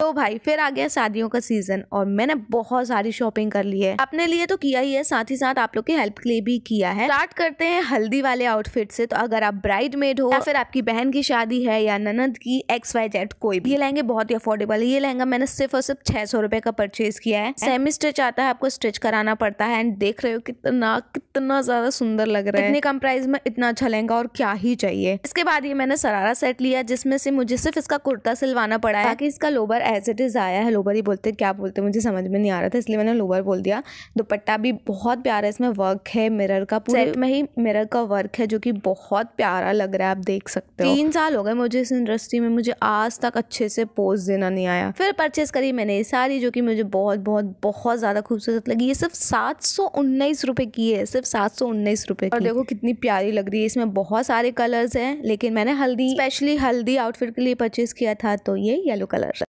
तो भाई फिर आ गया शादियों का सीजन और मैंने बहुत सारी शॉपिंग कर ली है अपने लिए तो किया ही है साथ ही साथ आप लोग की हेल्प के लिए भी किया है स्टार्ट करते हैं हल्दी वाले आउटफिट से तो अगर आप ब्राइड मेड हो या फिर आपकी बहन की शादी है या ननद की एक्स वाई जेड कोई भी ये लहंगे बहुत ही अफोर्डेबल है ये लहंगा मैंने सिर्फ और सिर्फ छह सौ रुपए का परचेज किया है सेमी स्टिच आता है आपको स्टिच कराना पड़ता है एंड देख रहे हो कितना कितना ज्यादा सुंदर लग रहा है इतने कम प्राइस में इतना अच्छा लहंगा और क्या ही चाहिए इसके बाद ये मैंने सरारा सेट लिया जिसमे से मुझे सिर्फ इसका कुर्ता सिलवाना पड़ा है ताकि इसका लोबर एज इट इज़ आया है लोबर ही बोलते क्या बोलते मुझे समझ में नहीं आ रहा था इसलिए मैंने लोबर बोल दिया दुपट्टा भी बहुत प्यारा है इसमें वर्क है मिरर का सेट में ही मिरर का वर्क है जो कि बहुत प्यारा लग रहा है आप देख सकते हो तीन साल हो गए मुझे इस इंडस्ट्री में मुझे आज तक अच्छे से पोज देना नहीं आया फिर परचेज करी मैंने ये साड़ी जो कि मुझे बहुत बहुत बहुत ज़्यादा खूबसूरत लगी ये सिर्फ सात सौ उन्नीस की है सिर्फ सात सौ उन्नीस रुपये और देखो कितनी प्यारी लग रही है इसमें बहुत सारे कलर्स हैं लेकिन मैंने हल्दी स्पेशली हल्दी आउटफिट के लिए परचेज किया था तो ये येलो कलर